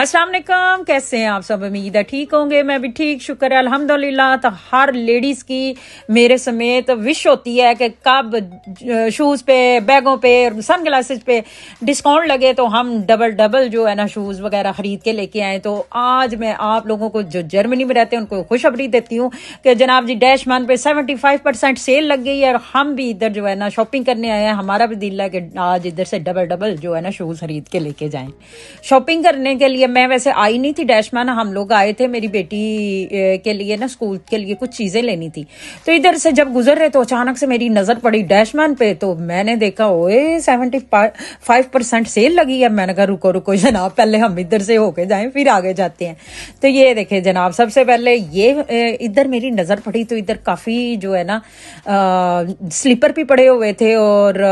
असलम कैसे हैं आप सब उम्मीद है ठीक होंगे मैं भी ठीक शुक्र है अल्हम्दुलिल्लाह तो हर लेडीज़ की मेरे समेत विश होती है कि कब शूज़ पे बैगों पे सन ग्लासेस पे डिस्काउंट लगे तो हम डबल डबल जो है ना शूज़ वगैरह ख़रीद के लेके आए तो आज मैं आप लोगों को जो जर्मनी में रहते हैं उनको खुशखबरी देती हूँ कि जनाब जी डैश मान पे सेवेंटी फाइव परसेंट सेल लग गई है और हम भी इधर जो है ना शॉपिंग करने आए हैं हमारा भी दिल है कि आज इधर से डबल डबल जो है ना शूज़ खरीद के लेके जाएँ शॉपिंग करने के लिए मैं वैसे आई नहीं थी डैशमान हम लोग आए थे मेरी बेटी के लिए ना स्कूल के लिए कुछ चीज़ें लेनी थी तो इधर से जब गुजर रहे तो अचानक से मेरी नज़र पड़ी डैशमैन पे तो मैंने देखा ओए सेवेंटी फाइव परसेंट सेल लगी है मैंने कहा रुको रुको जनाब पहले हम इधर से होके जाए फिर आगे जाते हैं तो ये देखे जनाब सबसे पहले ये इधर मेरी नज़र पड़ी तो इधर काफ़ी जो है ना स्लीपर भी पड़े हुए थे और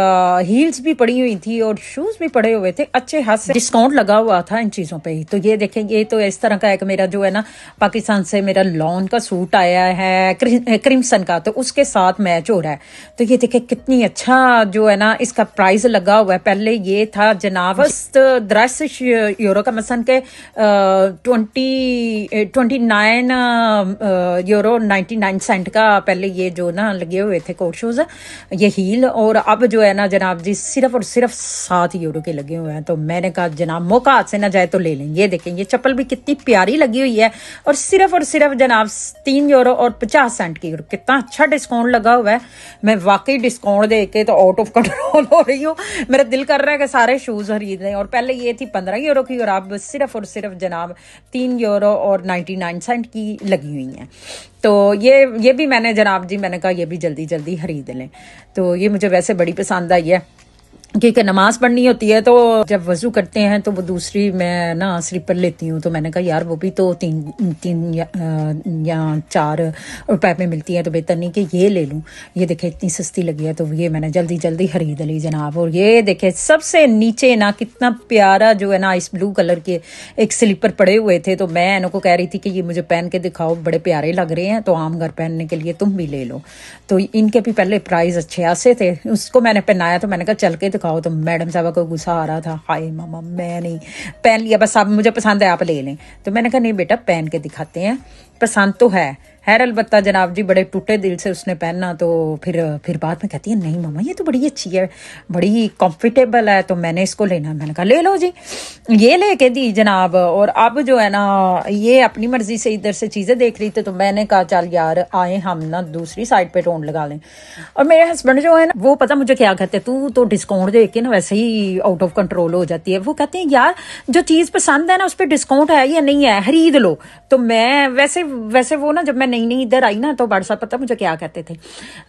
हील्स भी पड़ी हुई थी और शूज़ भी पड़े हुए थे अच्छे हाथ से डिस्काउंट लगा हुआ था इन चीज़ों पर गई तो ये देखें ये तो इस तरह का एक मेरा जो है ना पाकिस्तान से मेरा लॉन का सूट आया है क्रिम्सन का तो उसके साथ मैच हो रहा है तो ये देखें कितनी अच्छा जो है ना इसका प्राइस लगा हुआ है पहले ये था जनावस्त दस यूरो का मसन के twenty twenty nine euro ninety nine cent का पहले ये जो ना लगे हुए थे कोट शूज़ ये हील और अब जो है ना जनाब जी सिर्फ और सिर्फ सात यूरो के लगे हुए हैं तो मैंने कहा जनाब मौका हाथ से ना जाए तो ले लें ये देखें ये चप्पल भी कितनी प्यारी लगी हुई है और सिर्फ और सिर्फ जनाब तीन यूरो और पचास सेंट की कितना अच्छा डिस्काउंट लगा हुआ है मैं वाकई डिस्काउंट दे के तो आउट ऑफ कंट्रोल हो रही हूँ मेरा दिल कर रहा है कि सारे शूज़ खरीद लें और पहले ये थी पंद्रह यूरो की और अब सिर्फ और सिर्फ जनाब तीन यूरो और नाइन्टी नाइन सेंट की लगी हुई हैं तो ये ये भी मैंने जनाब जी मैंने कहा ये भी जल्दी जल्दी खरीद लें तो ये मुझे वैसे बड़ी पसंद आई है क्योंकि नमाज पढ़नी होती है तो जब वजू करते हैं तो वो दूसरी मैं ना स्लीपर लेती हूँ तो मैंने कहा यार वो भी तो तीन तीन या, या चार रुपए में मिलती है तो बेहतर नहीं कि ये ले लूँ ये देखे इतनी सस्ती लगी है तो ये मैंने जल्दी जल्दी खरीद ली जनाब और ये देखे सबसे नीचे ना कितना प्यारा जो है ना इस ब्लू कलर के एक स्लीपर पड़े हुए थे तो मैं इनको कह रही थी कि ये मुझे पहन के दिखाओ बड़े प्यारे लग रहे हैं तो आम घर पहनने के लिए तुम भी ले लो तो इनके भी पहले प्राइस अच्छे ऐसे थे उसको मैंने पहनाया तो मैंने कहा चल के तो दिखाओ तो मैडम साहबा को गुस्सा आ रहा था हाय मामा मैं नहीं पहन लिया बस आप मुझे पसंद है आप ले लें तो मैंने कहा नहीं बेटा पहन के दिखाते हैं पसंद तो है खैर अलबत्ता जनाब जी बड़े टूटे दिल से उसने पहनना तो फिर फिर बाद में कहती है नहीं मम्मा ये तो बड़ी अच्छी है बड़ी कंफर्टेबल है तो मैंने इसको लेना मैंने कहा ले लो जी ये ले के दी जनाब और अब जो है ना ये अपनी मर्जी से इधर से चीज़ें देख रही थी तो मैंने कहा चल यार आए हम ना दूसरी साइड पर टोन लगा लें और मेरे हस्बैंड जो है ना वो पता मुझे क्या कहते तू तो डिस्काउंट दे के ना वैसे ही आउट ऑफ कंट्रोल हो जाती है वो कहते हैं यार जो चीज़ पसंद है ना उस पर डिस्काउंट है या नहीं है खरीद लो तो मैं वैसे वैसे वो ना जब मैं नहीं नहीं इधर आई ना तो बड़ साहब पता मुझे क्या कहते थे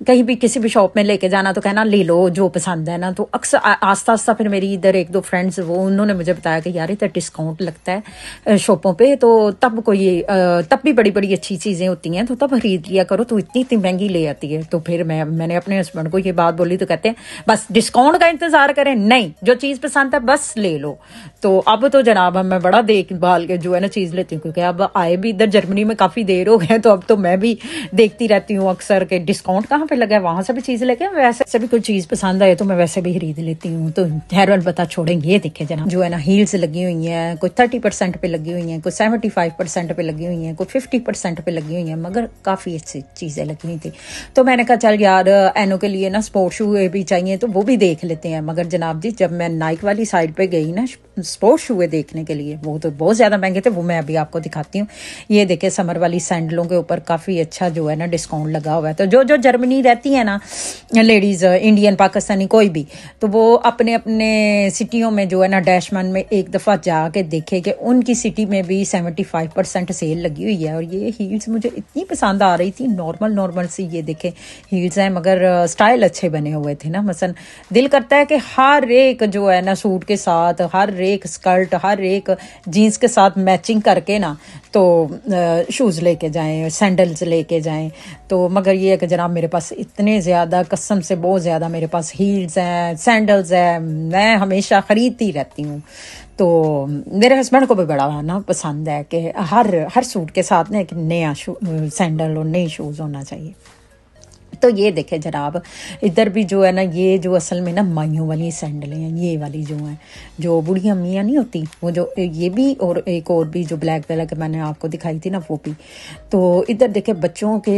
कहीं भी किसी भी शॉप में लेके जाना तो कहना ले लो जो पसंद है ना तो अक्सर आस्ता आस्ता फिर मेरी इधर एक दो फ्रेंड्स वो उन्होंने मुझे बताया कि यार इधर डिस्काउंट लगता है शॉपों पर तो तब कोई तब भी बड़ी बड़ी अच्छी चीज़ें होती हैं तो तब खरीद लिया करो तो इतनी इतनी महंगी ले आती है तो फिर मैं मैंने अपने हस्बैंड को ये बात बोली तो कहते हैं बस डिस्काउंट का इंतज़ार करें नहीं जो चीज़ पसंद है बस ले लो तो अब तो जनाब मैं बड़ा देखभाल के जो है ना चीज़ लेती हूँ क्योंकि अब आए भी इधर जर्मनी में काफ़ी देर हो गए तो अब तो मैं भी देखती रहती हूँ अक्सर के डिस्काउंट कहाँ पे लगा है वहां से भी चीज़ लेके वैसे से भी कोई चीज़ पसंद आए तो मैं वैसे भी खरीद लेती हूँ तो हेयर बता छोड़ेंगे ये देखे जना जो है ना हील्स लगी हुई है कोई थर्टी परसेंट पे लगी हुई है कोई सेवेंटी फाइव परसेंट पे लगी हुई है कोई फिफ्टी परसेंट पे लगी हुई है मगर काफ़ी अच्छी चीज़ें लगी हुई थी तो मैंने कहा चल यार एनो के लिए ना स्पोर्ट्स शू भी चाहिए तो वो भी देख लेते हैं मगर जनाब जी जब मैं नाइक वाली साइड पे गई ना स्पोर्ट्स शूए देखने के लिए वो तो बहुत ज़्यादा महंगे थे वो मैं अभी आपको दिखाती हूँ ये देखे समर वाली सैंडलों के ऊपर काफ़ी अच्छा जो है ना डिस्काउंट लगा हुआ है तो जो जो जर्मनी रहती है ना लेडीज़ इंडियन पाकिस्तानी कोई भी तो वो अपने अपने सिटियों में जो है ना डैशमैन में एक दफ़ा जाके देखे कि उनकी सिटी में भी सेवेंटी फाइव परसेंट सेल लगी हुई है और ये हील्स मुझे इतनी पसंद आ रही थी नॉर्मल नॉर्मल सी ये देखें हील्स हैं मगर स्टाइल uh, अच्छे बने हुए थे ना मसन दिल करता है कि हर एक जो है ना सूट के साथ हर एक स्कर्ट हर एक जीन्स के साथ मैचिंग करके ना तो शूज़ uh, लेके जाएं सैंडल्स लेके जाएं तो मगर ये है कि जनाब मेरे पास इतने ज़्यादा कसम से बहुत ज़्यादा मेरे पास हील्स हैं सैंडल्स हैं मैं हमेशा ख़रीदती रहती हूँ तो मेरे हस्बैंड को भी बड़ा ना पसंद है कि हर हर सूट के साथ ना एक नया सैंडल और नए शूज़ होना चाहिए तो ये देखे जनाब इधर भी जो है ना ये जो असल में ना माइयों वाली सैंडलें हैं ये वाली जो हैं जो बूढ़ी अम्मियाँ नहीं होती वो जो ये भी और एक और भी जो ब्लैक ब्लैक मैंने आपको दिखाई थी ना वो भी तो इधर देखे बच्चों के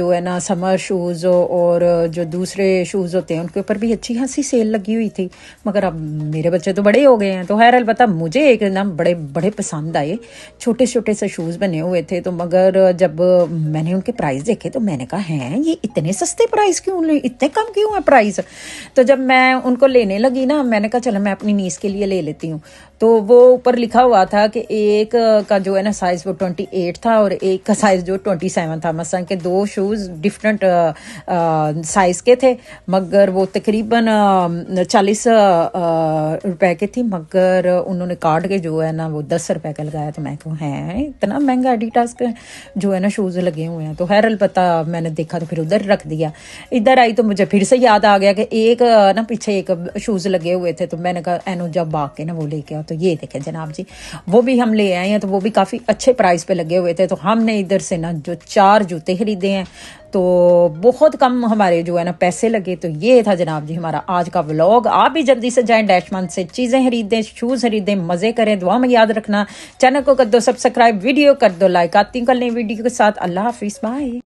जो है ना समर शूज़ और जो दूसरे शूज़ होते हैं उनके ऊपर भी अच्छी खासी सेल लगी हुई थी मगर अब मेरे बच्चे तो बड़े हो गए हैं तो हैर अलबत्ता मुझे एक ना बड़े बड़े पसंद आए छोटे छोटे से शूज़ बने हुए थे तो मगर जब मैंने उनके प्राइस देखे तो मैंने कहा हैं ये इतने सस्ते प्राइस क्यों ले इतने कम क्यों है प्राइस तो जब मैं उनको लेने लगी ना मैंने कहा चलो मैं अपनी नीस के लिए ले लेती हूँ तो वो ऊपर लिखा हुआ था कि एक का जो है ना साइज वो ट्वेंटी एट था और एक का साइज जो ट्वेंटी सेवन था मसलन के दो शूज डिफरेंट साइज के थे मगर वो तकरीबन चालीस रुपए के थी मगर उन्होंने काट के जो है ना वो दस रुपए का लगाया तो मैं कहूँ है इतना महंगा एडिटास के जो है ना शूज लगे हुए हैं तो हैर पता मैंने देखा तो फिर उधर रख दिया इधर आई तो मुझे फिर से याद आ गया कि एक ना पीछे एक शूज लगे हुए थे तो मैंने कहा एनो जब आके के ना वो लेके तो ये देखें जनाब जी वो भी हम ले आए हैं तो वो भी काफ़ी अच्छे प्राइस पे लगे हुए थे तो हमने इधर से ना जो चार जूते खरीदे हैं तो बहुत कम हमारे जो है ना पैसे लगे तो ये था जनाब जी हमारा आज का व्लॉग आप भी जल्दी से जाएं डैशमान से चीज़ें खरीदें शूज़ खरीदें मज़े करें दुआ में याद रखना चैनल को कर दो सब्सक्राइब वीडियो कर दो लाइक आती कर लें वीडियो के साथ अल्लाह हाफिज़ बाय